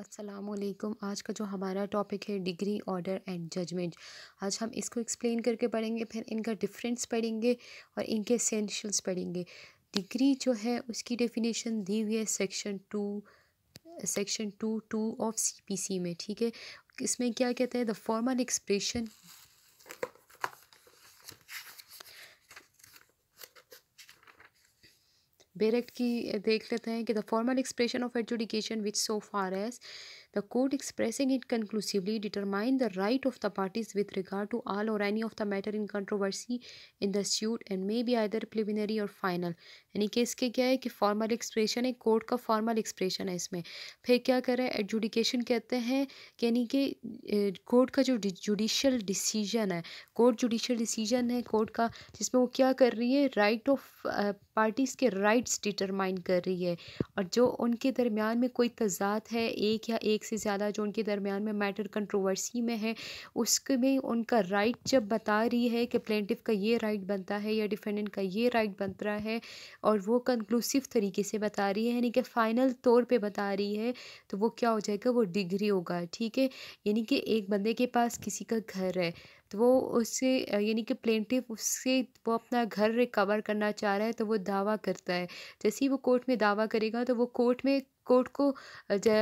अस्सलाम आज का जो हमारा टॉपिक है डिग्री ऑर्डर एंड जजमेंट आज हम इसको एक्सप्लेन करके पढ़ेंगे फिर इनका डिफरेंस पढ़ेंगे और इनके एसेंशियल्स पढ़ेंगे डिग्री जो है उसकी डेफिनेशन दी हुई है section two section two two of C P C में ठीक है इसमें क्या कहते हैं द फॉर्मल एक्सप्रेशन बेरेक्ट की eh, देख लेते हैं कि the formal expression of adjudication which so far as The court expressing it conclusively determined the right of the parties with regard to all or any of the matter in controversy in the suit and may be either preliminary or final यानी कि इसके क्या है कि formal expression है court का formal expression है इसमें फिर क्या करें एडजुडिकेशन कहते हैं यानी कि कोर्ट का जो जुडिशल डिसीजन है कोर्ट जुडिशल डिसीजन है कोर्ट का जिसमें वो क्या कर रही है राइट ऑफ पार्टीज़ के राइट्स डिटरमाइन कर रही है और जो उनके दरमियान में कोई तजाद है एक या एक एक से ज़्यादा जो उनके दरमियान में मैटर कंट्रोवर्सी में है उसमें उनका राइट जब बता रही है कि प्लेंटिव का ये राइट बनता है या डिफेंडेंट का ये राइट बनता रहा है और वो कंक्लूसिव तरीके से बता रही है यानी कि फ़ाइनल तौर पर बता रही है तो वो क्या हो जाएगा वो डिग्री होगा ठीक है यानी कि एक बंदे के पास किसी का घर है तो वो उससे यानी कि प्लेंटिव उससे वो अपना घर रिकवर करना चाह रहा है तो वो दावा करता है जैसे ही वो कोर्ट में दावा करेगा तो वो कोर्ट में कोर्ट को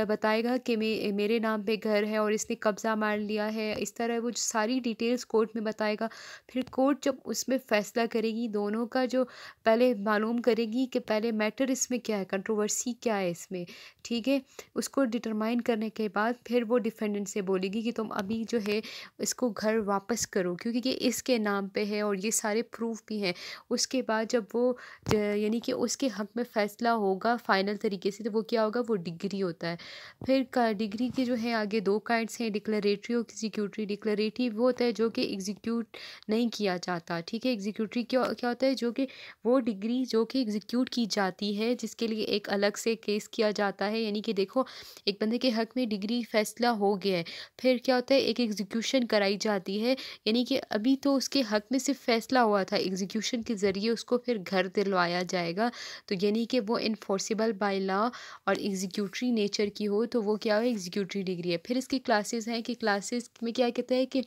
बताएगा कि मे मेरे नाम पे घर है और इसने कब्ज़ा मार लिया है इस तरह वो सारी डिटेल्स कोर्ट में बताएगा फिर कोर्ट जब उसमें फ़ैसला करेगी दोनों का जो पहले मालूम करेगी कि पहले मैटर इसमें क्या है कंट्रोवर्सी क्या है इसमें ठीक है उसको डिटरमाइन करने के बाद फिर वो डिफेंडेंट से बोलेगी कि तुम अभी जो है इसको घर वापस करो क्योंकि ये इसके नाम पे है और ये सारे प्रूफ भी हैं उसके बाद जब वो यानी कि उसके हक में फ़ैसला होगा फ़ाइनल तरीके से तो वो क्या होगा होगा वो डिग्री होता है फिर का डिग्री के जो है आगे दो काइंड्स हैं डिक्लेरेटरी और एग्जीक्यूटरी डिक्लेरेटिव वो होता है जो कि एग्जीक्यूट नहीं किया जाता ठीक है एग्जीक्यूटरी क्या क्या होता है जो कि वो डिग्री जो कि एग्जीक्यूट की जाती है जिसके लिए एक अलग से केस किया जाता है यानी कि देखो एक बंदे के हक में डिग्री फैसला हो गया है फिर क्या होता है एक एग्जीक्यूशन कराई जाती है यानी कि अभी तो उसके हक में सिर्फ फैसला हुआ था एग्जीक्यूशन के ज़रिए उसको फिर घर दिलवाया जाएगा तो यानी कि वो इन्फोर्सिबल बाई लॉ और और एग्जीक्यूटरी नेचर की हो तो वो क्या हो एग्जीक्यूटरी डिग्री है फिर इसकी क्लासेस हैं कि क्लासेस में क्या कहते हैं कि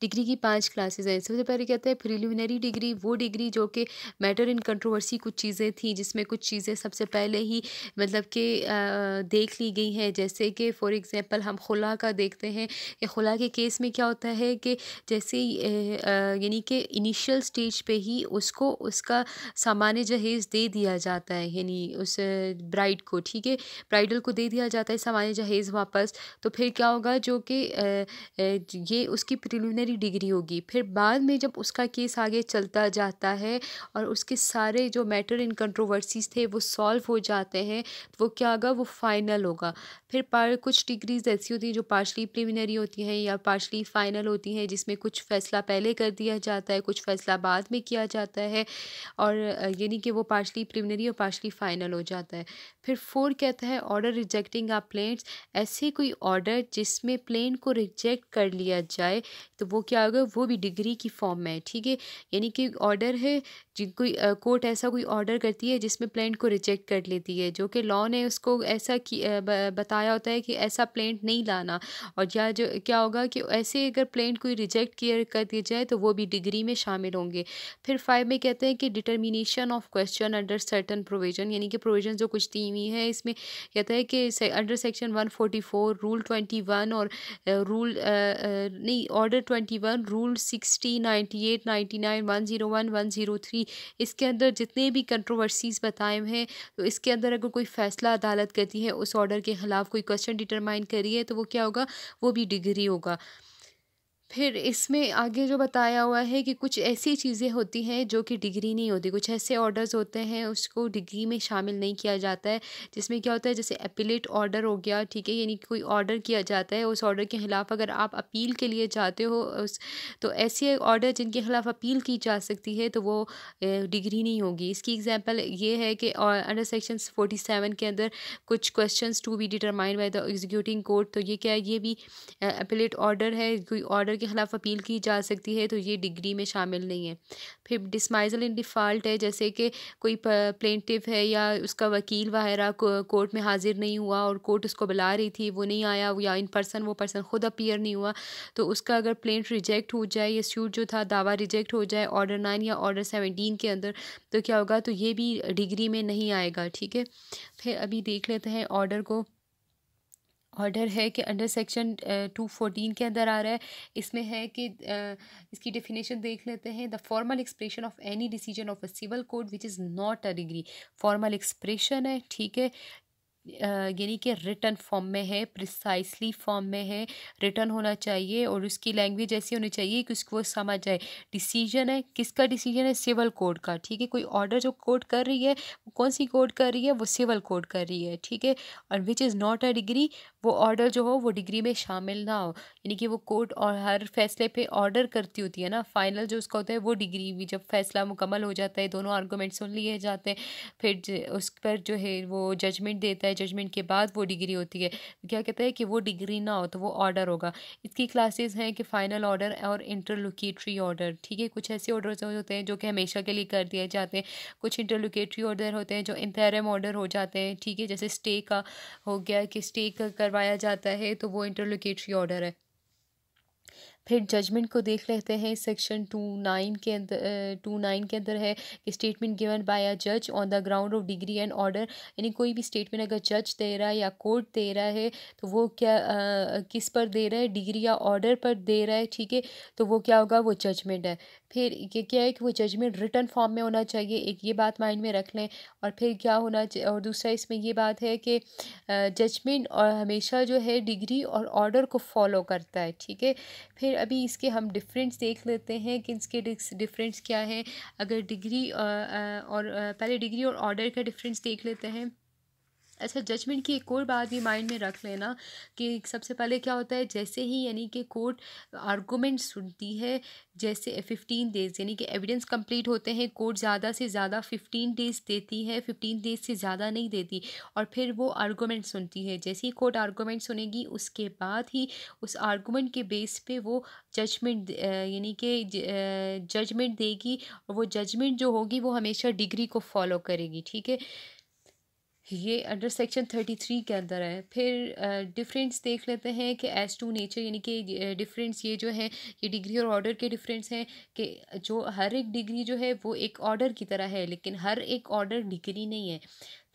डिग्री की पाँच क्लासेज हैं सबसे पहले कहते हैं प्रिलिमिनरी डिग्री वो डिग्री जो कि मैटर इन कंट्रोवर्सी कुछ चीज़ें थी जिसमें कुछ चीज़ें सबसे पहले ही मतलब कि देख ली गई हैं जैसे कि फॉर एग्ज़ाम्पल हम खुला का देखते हैं कि खुला के केस में क्या होता है कि जैसे यानी कि इनिशियल स्टेज पर ही उसको उसका सामान्य जहेज़ दे दिया जाता है यानी उस ब्राइड को ठीक है ब्राइडल को दे दिया जाता है सामान्य जहेज़ वापस तो फिर क्या होगा जो कि ये उसकी प्लेटिनरी डिग्री होगी फिर बाद में जब उसका केस आगे चलता जाता है और उसके सारे जो मैटर इन कंट्रोवर्सीज थे वो सॉल्व हो जाते हैं तो वो क्या होगा वो फाइनल होगा फिर पार कुछ डिग्रीज ऐसी होती हैं जो पार्शली प्रिलिमिनरी होती हैं या पार्शली फाइनल होती हैं जिसमें कुछ फ़ैसला पहले कर दिया जाता है कुछ फ़ैसला बाद में किया जाता है और यानी कि वो पार्शली प्रिलिमिनरी और पार्शली फाइनल हो जाता है फिर फोर कहता है ऑर्डर रिजेक्टिंग आ प्लेट्स ऐसे कोई ऑर्डर जिसमें प्लेन को रिजेक्ट कर लिया जाए तो वो क्या होगा वो भी डिग्री की फॉर्म में ठीक है यानी कि ऑर्डर है कोई कोर्ट ऐसा कोई ऑर्डर करती है जिसमें प्लेंट को रिजेक्ट कर लेती है जो कि लॉ ने उसको ऐसा की बताया होता है कि ऐसा प्लेंट नहीं लाना और या जो क्या होगा कि ऐसे अगर प्लेंट कोई रिजेक्ट कर दिया जाए तो वो भी डिग्री में शामिल होंगे फिर फाइव में कहते हैं कि determination of question under certain provision यानी कि प्रोविजन जो कुछ दी हुई है इसमें कहता है कि under section one forty four rule twenty one और रूल नहीं और order twenty one rule sixty ninety eight ninety nine one zero one one zero three इसके अंदर जितने भी कंट्रोवर्सीज़ बताए हैं तो इसके अंदर अगर कोई फ़ैसला अदालत करती है उस ऑर्डर के ख़िलाफ़ कोई क्वेश्चन डिटरमाइन करी है तो वो क्या होगा वो भी डिग्री होगा फिर इसमें आगे जो बताया हुआ है कि कुछ ऐसी चीज़ें होती हैं जो कि डिग्री नहीं होती कुछ ऐसे ऑर्डर्स होते हैं उसको डिग्री में शामिल नहीं किया जाता है जिसमें क्या होता है जैसे अपीलेट ऑर्डर हो गया ठीक है यानी कोई ऑर्डर किया जाता है उस ऑर्डर के ख़िलाफ़ अगर आप अपील के लिए जाते हो उस तो ऐसे ऑर्डर जिनके ख़िलाफ़ अपील की जा सकती है तो वो डिग्री नहीं होगी इसकी एग्ज़ाम्पल ये है कि अंडर सेक्शन फोर्टी सेवन के अंदर कुछ question to be determine by the executing court तो ये क्या है ये भी अपीलेट ऑर्डर है कोई ऑर्डर के खिलाफ अपील की जा सकती है तो ये डिग्री में शामिल नहीं है फिर डिसमाइजल इन डिफ़ाल्ट है जैसे कि कोई प्लेंटिव है या उसका वकील वगैरह कोर्ट में हाजिर नहीं हुआ और कोर्ट उसको बुला रही थी वो नहीं आया या इन पर्सन वो पर्सन खुद अपीयर नहीं हुआ तो उसका अगर प्लेंट रिजेक्ट हो जाए या सूट जो था दावा रिजेक्ट हो जाए ऑर्डर नाइन या ऑर्डर सेवनटीन के अंदर तो क्या होगा तो ये भी डिग्री में नहीं आएगा ठीक है फिर अभी देख लेते हैं ऑर्डर को ऑर्डर है कि अंडर सेक्शन टू फोर्टीन के अंदर आ रहा है इसमें है कि इसकी डेफिनेशन देख लेते हैं the formal expression of any decision of a civil code which is not a decree formal expression है ठीक है यानी कि रिटर्न फॉर्म में है प्रिसाइसली फॉर्म में है रिटर्न होना चाहिए और उसकी लैंग्वेज ऐसी होनी चाहिए कि उसको समझ जाए डिसीजन है किसका डिसीजन है सिविल कोड का ठीक है कोई ऑर्डर जो कोड कर रही है वो कौन सी कोड कर रही है वो सिविल कोड कर रही है ठीक है और which is not a decree वो ऑर्डर जो हो वो डिग्री में शामिल ना हो यानी कि वो कोर्ट और हर फैसले पे ऑर्डर करती होती है ना फाइनल जो उसका होता है वो डिग्री भी जब फैसला मुकम्मल हो जाता है दोनों आर्गूमेंट सुन लिए जाते हैं फिर उस पर जो है वो जजमेंट देता है जजमेंट के बाद वो डिग्री होती है क्या कहते हैं कि वो डिग्री ना हो तो वो ऑर्डर होगा इसकी क्लासेस हैं कि फाइनल ऑर्डर और इंटरलोकेटरी ऑर्डर ठीक है कुछ ऐसे ऑर्डर होते हैं जो कि हमेशा के लिए कर दिए जाते हैं कुछ इंटरलोकेटरी ऑर्डर होते हैं जो इंथेरम ऑर्डर हो जाते हैं ठीक है जैसे स्टे का हो गया कि स्टे करवाया जाता है तो वो इंटरलोकेटरी ऑर्डर है फिर जजमेंट को देख लेते हैं सेक्शन टू नाइन के अंदर टू नाइन के अंदर है कि स्टेटमेंट गिवन बाय अ जज on the ground of decree and order यानी कोई भी स्टेटमेंट अगर जज दे रहा है या कोर्ट दे रहा है तो वो क्या आ, किस पर दे रहा है डिग्री या ऑर्डर पर दे रहा है ठीक है तो वो क्या होगा वो जजमेंट है फिर ये क्या है कि वो जजमेंट रिटर्न फॉर्म में होना चाहिए एक ये बात माइंड में रख लें और फिर क्या होना चाहिए और दूसरा इसमें ये बात है कि जजमेंट और हमेशा जो है डिग्री और ऑर्डर को फॉलो करता है ठीक है फिर अभी इसके हम डिफरेंस देख लेते हैं कि इसके डिफरेंस क्या है अगर डिग्री और पहले डिग्री और ऑर्डर का डिफरेंस देख लेते हैं अच्छा जजमेंट की एक और बात भी माइंड में रख लेना कि सबसे पहले क्या होता है जैसे ही यानी कि कोर्ट आर्गूमेंट सुनती है जैसे फिफ्टीन डेज यानी कि एविडेंस कंप्लीट होते हैं कोर्ट ज़्यादा से ज़्यादा फिफ्टीन डेज देती है फिफ्टीन डेज से ज़्यादा नहीं देती और फिर वो आर्गूमेंट सुनती है जैसे ही कोर्ट आर्गूमेंट सुनेगी उसके बाद ही उस आर्गूमेंट के बेस पे वो जजमेंट यानी कि जजमेंट देगी और वो जजमेंट जो होगी वो हमेशा डिग्री को फॉलो करेगी ठीक है ये अंडर सेक्शन थर्टी थ्री के अंदर है फिर डिफरेंस देख लेते हैं कि एज टू नेचर यानी कि डिफरेंस ये जो है ये डिग्री और ऑर्डर के डिफरेंस हैं कि जो हर एक डिग्री जो है वो एक ऑर्डर की तरह है लेकिन हर एक ऑर्डर डिग्री नहीं है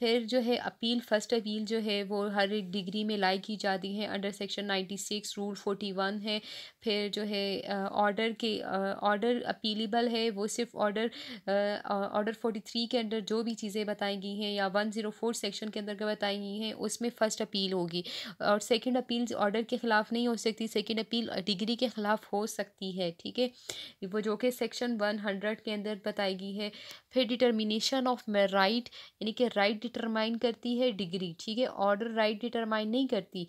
फिर जो है अपील फर्स्ट अपील जो है वो हर एक डिग्री में लाई की जाती है under section ninety six rule forty one है फिर जो है ऑर्डर के ऑर्डर अपीलेबल है वो सिर्फ ऑर्डर ऑर्डर फोर्टी थ्री के अंदर जो भी चीज़ें बताई गई हैं या वन ज़ीरो फोर सेक्शन के अंदर बताई गई हैं उसमें फ़र्स्ट अपील होगी और सेकेंड अपील ऑर्डर के ख़िलाफ़ नहीं हो सकती सेकेंड अपील डिग्री के ख़िलाफ़ हो सकती है ठीक है वो जो कि सेक्शन वन हंड्रेड के अंदर बताई गई है फिर डिटर्मिनेशन ऑफ राइट यानी कि राइट डिटरमाइन करती है डिग्री ठीक है ऑर्डर राइट डिटरमाइन नहीं करती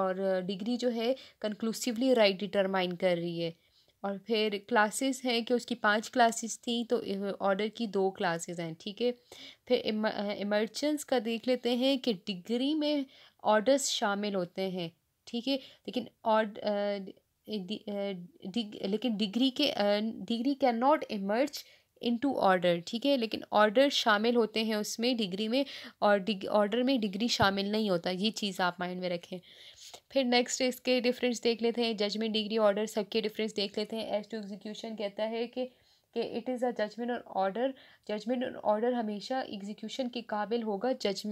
और डिग्री जो है कंक्लूसिवली राइट डिटरमाइन कर रही है और फिर क्लासेस हैं कि उसकी पांच क्लासेस थी तो ऑर्डर की दो क्लासेस हैं ठीक है फिर इमरजेंस का देख लेते हैं कि डिग्री में ऑर्डर्स शामिल होते हैं ठीक है लेकिन ऑर्ड लेकिन डिग्री के decree can not emerge into order ठीक है लेकिन ऑर्डर शामिल होते हैं उसमें डिग्री में और ऑर्डर में डिग्री शामिल नहीं होता ये चीज़ आप माइंड में रखें फिर नेक्स्ट इसके डिफरेंस देख लेते हैं जजमेंट डिग्री ऑर्डर सबके डिफरेंस देख लेते हैं एज टू एग्जीक्यूशन कहता है कि कि इट इज़ अ जजमेंट और ऑर्डर जजमेंट और ऑर्डर हमेशा एग्जीक्यूशन के काबिल होगा जज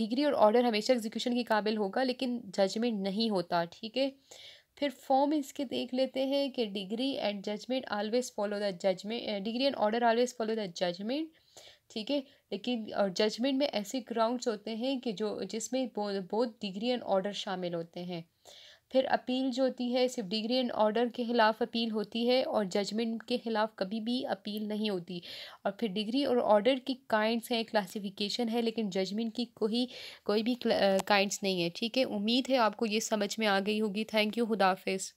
डिग्री और ऑर्डर हमेशा एग्जीक्यूशन के काबिल होगा लेकिन जजमेंट नहीं होता ठीक है फिर फॉर्म इसके देख लेते हैं कि decree and judgment always follow the judgment decree and order always follow the judgment ठीक है लेकिन और जजमेंट में ऐसे ग्राउंड्स होते हैं कि जो जिसमें बहुत डिग्री एंड ऑर्डर शामिल होते हैं फिर अपील जो होती है सिर्फ डिग्री एंड ऑर्डर के ख़िलाफ़ अपील होती है और जजमेंट के ख़िलाफ़ कभी भी अपील नहीं होती और फिर डिग्री और ऑर्डर की काइंड्स हैं क्लासिफिकेशन है लेकिन जजमेंट की कोई कोई भी काइंड्स नहीं है ठीक है उम्मीद है आपको ये समझ में आ गई होगी थैंक यू खुदाफिज़